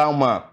dar uma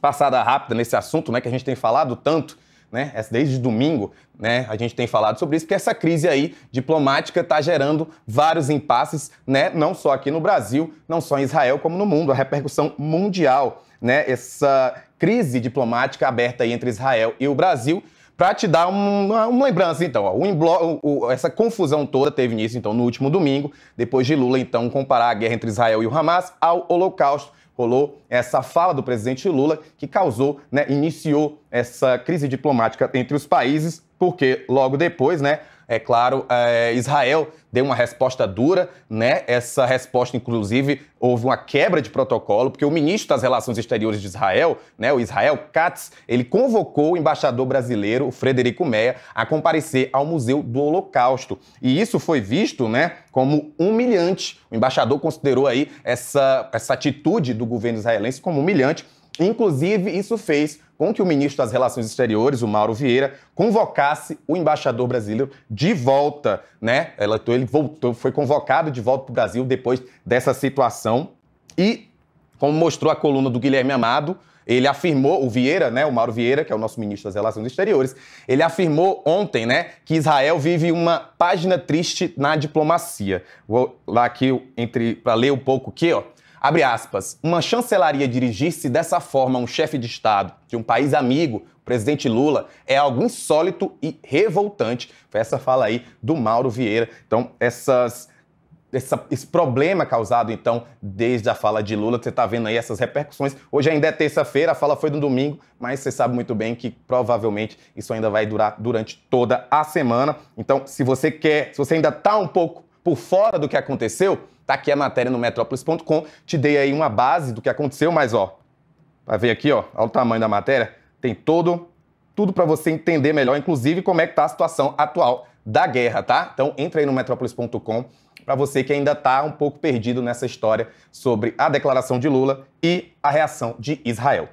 passada rápida nesse assunto, né, que a gente tem falado tanto, né, é desde domingo, né, a gente tem falado sobre isso, que essa crise aí diplomática está gerando vários impasses, né, não só aqui no Brasil, não só em Israel, como no mundo, a repercussão mundial, né, essa crise diplomática aberta aí entre Israel e o Brasil. Para te dar uma, uma lembrança, então, ó, o, o, essa confusão toda teve início, então, no último domingo, depois de Lula, então, comparar a guerra entre Israel e o Hamas ao Holocausto, rolou essa fala do presidente Lula que causou, né, iniciou essa crise diplomática entre os países, porque logo depois, né, é claro, é, Israel deu uma resposta dura, né? Essa resposta, inclusive, houve uma quebra de protocolo, porque o ministro das Relações Exteriores de Israel, né, o Israel Katz, ele convocou o embaixador brasileiro, o Frederico Meia, a comparecer ao Museu do Holocausto. E isso foi visto, né, como humilhante. O embaixador considerou aí essa, essa atitude do governo israelense como humilhante Inclusive, isso fez com que o ministro das Relações Exteriores, o Mauro Vieira, convocasse o embaixador brasileiro de volta, né? Então, ele voltou, foi convocado de volta para o Brasil depois dessa situação. E, como mostrou a coluna do Guilherme Amado, ele afirmou, o Vieira, né, o Mauro Vieira, que é o nosso ministro das Relações Exteriores, ele afirmou ontem, né, que Israel vive uma página triste na diplomacia. Vou lá aqui para ler um pouco aqui, ó. Abre aspas. Uma chancelaria dirigir-se dessa forma a um chefe de Estado de um país amigo, o presidente Lula, é algo insólito e revoltante. Foi essa fala aí do Mauro Vieira. Então, essas essa, esse problema causado, então, desde a fala de Lula. Você está vendo aí essas repercussões. Hoje ainda é terça-feira, a fala foi no domingo, mas você sabe muito bem que provavelmente isso ainda vai durar durante toda a semana. Então, se você quer, se você ainda está um pouco por fora do que aconteceu, Tá aqui a matéria no metrópolis.com. Te dei aí uma base do que aconteceu, mas ó, vai ver aqui, ó, olha o tamanho da matéria. Tem todo, tudo para você entender melhor, inclusive como é que tá a situação atual da guerra, tá? Então entra aí no metrópolis.com para você que ainda tá um pouco perdido nessa história sobre a declaração de Lula e a reação de Israel.